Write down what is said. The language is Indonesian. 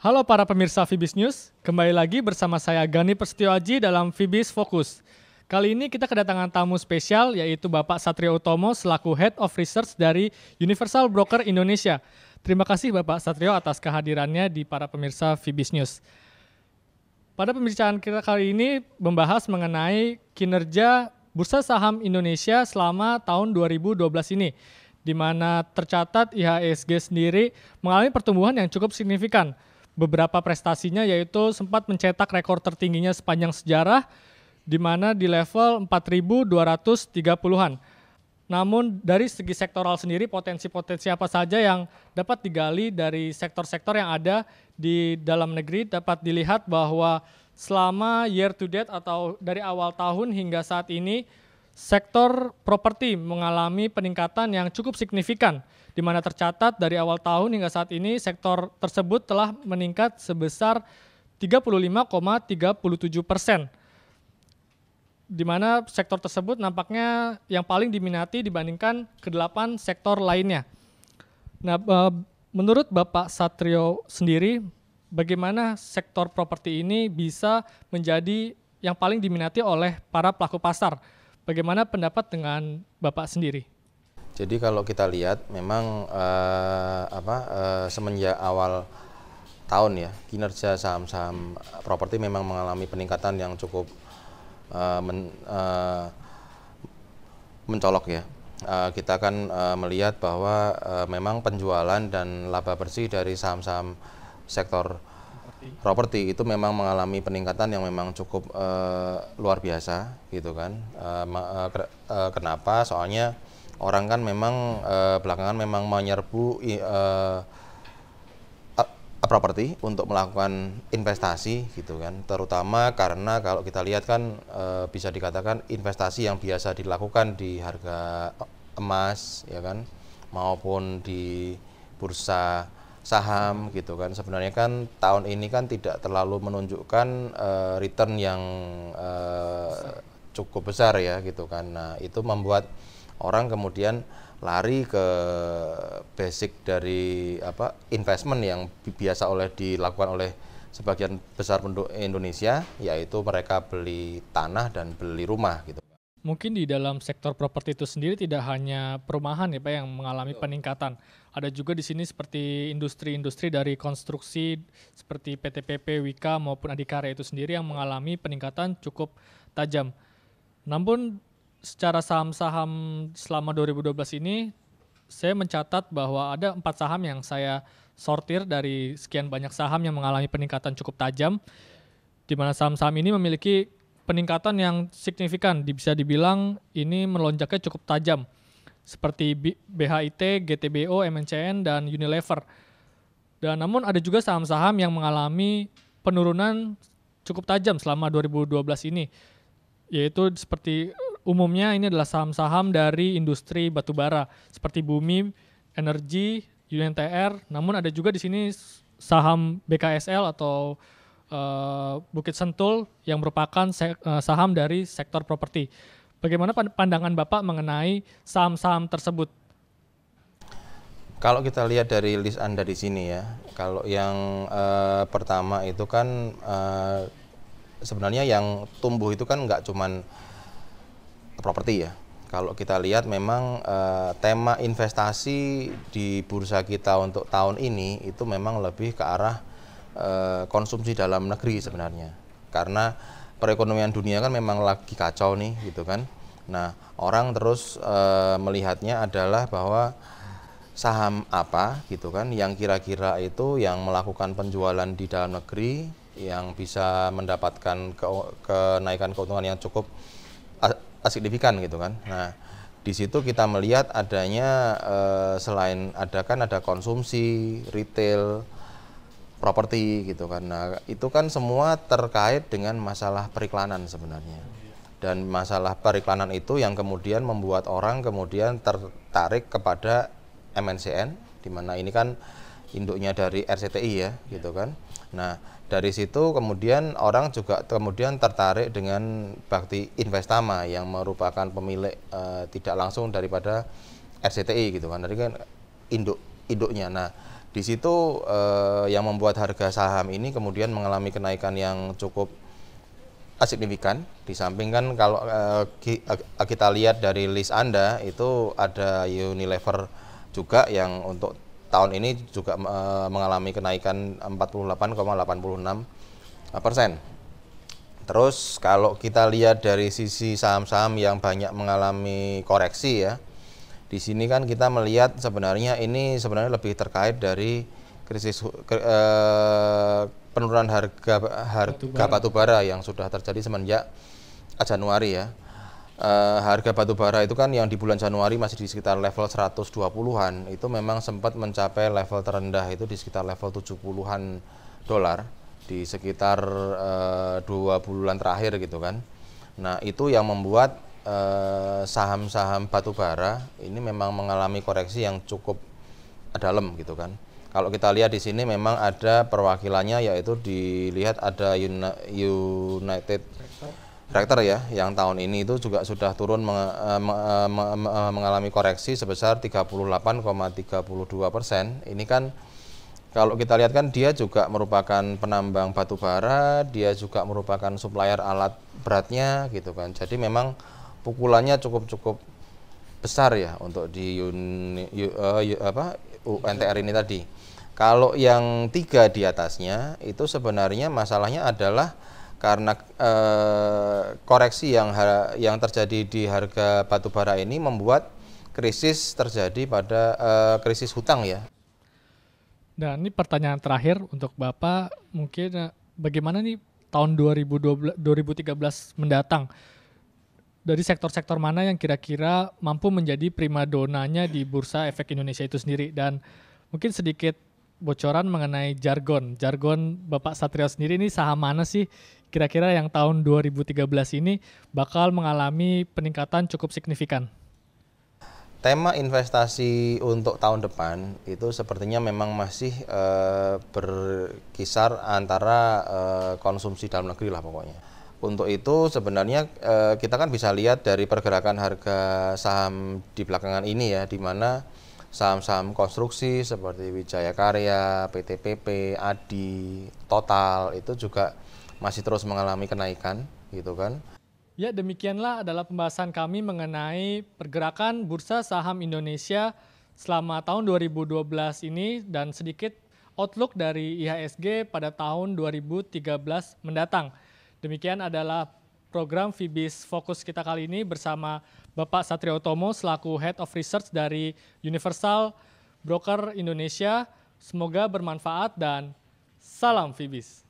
Halo para pemirsa Fibis News, kembali lagi bersama saya Gani Prestio Aji dalam Fibis Fokus. Kali ini kita kedatangan tamu spesial yaitu Bapak Satrio Utomo selaku Head of Research dari Universal Broker Indonesia. Terima kasih Bapak Satrio atas kehadirannya di para pemirsa Fibis News. Pada pembicaraan kita kali ini membahas mengenai kinerja Bursa Saham Indonesia selama tahun 2012 ini di mana tercatat IHSG sendiri mengalami pertumbuhan yang cukup signifikan beberapa prestasinya yaitu sempat mencetak rekor tertingginya sepanjang sejarah di mana di level 4230-an. Namun dari segi sektoral sendiri potensi-potensi apa saja yang dapat digali dari sektor-sektor yang ada di dalam negeri dapat dilihat bahwa selama year to date atau dari awal tahun hingga saat ini Sektor properti mengalami peningkatan yang cukup signifikan, di mana tercatat dari awal tahun hingga saat ini sektor tersebut telah meningkat sebesar 35,37 persen. Di mana sektor tersebut nampaknya yang paling diminati dibandingkan kedelapan sektor lainnya. Nah, e, menurut Bapak Satrio sendiri, bagaimana sektor properti ini bisa menjadi yang paling diminati oleh para pelaku pasar? Bagaimana pendapat dengan Bapak sendiri? Jadi kalau kita lihat memang uh, apa uh, semenjak awal tahun ya kinerja saham-saham properti memang mengalami peningkatan yang cukup uh, men, uh, mencolok ya. Uh, kita akan uh, melihat bahwa uh, memang penjualan dan laba bersih dari saham-saham sektor properti itu memang mengalami peningkatan yang memang cukup uh, luar biasa gitu kan uh, uh, kenapa soalnya orang kan memang uh, belakangan memang menyerbu uh, properti untuk melakukan investasi gitu kan terutama karena kalau kita lihat kan e, bisa dikatakan investasi yang biasa dilakukan di harga emas ya kan maupun di bursa saham gitu kan sebenarnya kan tahun ini kan tidak terlalu menunjukkan uh, return yang uh, cukup besar ya gitu kan nah itu membuat orang kemudian lari ke basic dari apa investment yang biasa oleh dilakukan oleh sebagian besar penduduk Indonesia yaitu mereka beli tanah dan beli rumah gitu Mungkin di dalam sektor properti itu sendiri tidak hanya perumahan ya Pak yang mengalami peningkatan. Ada juga di sini seperti industri-industri dari konstruksi seperti PTPP, Wika maupun Adikarya itu sendiri yang mengalami peningkatan cukup tajam. Namun secara saham-saham selama 2012 ini saya mencatat bahwa ada empat saham yang saya sortir dari sekian banyak saham yang mengalami peningkatan cukup tajam di mana saham-saham ini memiliki peningkatan yang signifikan. Bisa dibilang ini melonjaknya cukup tajam seperti BHIT, GTBO, MNCN dan Unilever. Dan namun ada juga saham-saham yang mengalami penurunan cukup tajam selama 2012 ini. Yaitu seperti umumnya ini adalah saham-saham dari industri batubara seperti Bumi, Energi, UNTR, namun ada juga di sini saham BKSL atau Eh, Bukit Sentul yang merupakan eh, saham dari sektor properti. Bagaimana pandangan Bapak mengenai saham-saham tersebut? Kalau kita lihat dari list Anda di sini ya, kalau yang uh, pertama itu kan uh, sebenarnya yang tumbuh itu kan nggak cuman properti ya. Kalau kita lihat memang uh, tema investasi di bursa kita untuk tahun ini itu memang lebih ke arah Eh, konsumsi dalam negeri sebenarnya karena perekonomian dunia kan memang lagi kacau nih gitu kan nah orang terus e, melihatnya adalah bahwa saham apa gitu kan yang kira-kira itu yang melakukan penjualan di dalam negeri yang bisa mendapatkan ke kenaikan keuntungan yang cukup signifikan gitu kan. Nah, di situ kita melihat adanya eh, selain ada kan ada konsumsi, retail, properti gitu kan, nah itu kan semua terkait dengan masalah periklanan sebenarnya dan masalah periklanan itu yang kemudian membuat orang kemudian tertarik kepada MNCN di mana ini kan induknya dari RCTI ya gitu kan nah dari situ kemudian orang juga kemudian tertarik dengan Bakti Investama yang merupakan pemilik uh, tidak langsung daripada RCTI gitu kan dari kan induk induknya nah di situ eh, yang membuat harga saham ini kemudian mengalami kenaikan yang cukup signifikan. Di samping kan kalau eh, eh, kita lihat dari list Anda itu ada Unilever juga yang untuk tahun ini juga eh, mengalami kenaikan 48,86 persen. Terus kalau kita lihat dari sisi saham-saham yang banyak mengalami koreksi ya, di sini kan kita melihat sebenarnya ini sebenarnya lebih terkait dari krisis eh, penurunan harga harga batu bara yang sudah terjadi semenjak eh, Januari ya. Uh, harga bara itu kan yang di bulan Januari masih di sekitar level 120-an itu memang sempat mencapai level terendah itu di sekitar level 70-an dolar di sekitar uh, dua bulan terakhir gitu kan. Nah itu yang membuat Eh, saham-saham batubara ini memang mengalami koreksi yang cukup dalam gitu kan. Kalau kita lihat di sini memang ada perwakilannya yaitu dilihat ada United Rector ya yang tahun ini itu juga sudah turun meng eh, eh, mengalami koreksi sebesar 38,32 persen. Ini kan kalau kita lihat kan dia juga merupakan penambang batu bara, dia juga merupakan supplier alat beratnya gitu kan. Jadi memang pukulannya cukup-cukup besar ya untuk di uni, eh, u, uh, u, apa, UNTR ini tadi. Kalau yang tiga di atasnya itu sebenarnya masalahnya adalah karena e, koreksi yang yang terjadi di harga batu bara ini membuat krisis terjadi pada e, krisis hutang ya. Nah ini pertanyaan terakhir untuk Bapak, mungkin bagaimana nih tahun 2012 2013 mendatang? dari sektor-sektor mana yang kira-kira mampu menjadi primadonanya di bursa efek Indonesia itu sendiri dan mungkin sedikit bocoran mengenai jargon. Jargon Bapak Satrio sendiri ini saham mana sih kira-kira yang tahun 2013 ini bakal mengalami peningkatan cukup signifikan? Tema investasi untuk tahun depan itu sepertinya memang masih uh, berkisar antara uh, konsumsi dalam negeri lah pokoknya untuk itu sebenarnya eh, kita kan bisa lihat dari pergerakan harga saham di belakangan ini ya, di mana saham-saham konstruksi seperti Wijaya Karya, PTPP, Adi, Total itu juga masih terus mengalami kenaikan gitu kan. Ya demikianlah adalah pembahasan kami mengenai pergerakan Bursa Saham Indonesia selama tahun 2012 ini dan sedikit outlook dari IHSG pada tahun 2013 mendatang. Demikian adalah program Vibis Fokus kita kali ini bersama Bapak Satrio Utomo selaku Head of Research dari Universal Broker Indonesia. Semoga bermanfaat dan salam Vibis.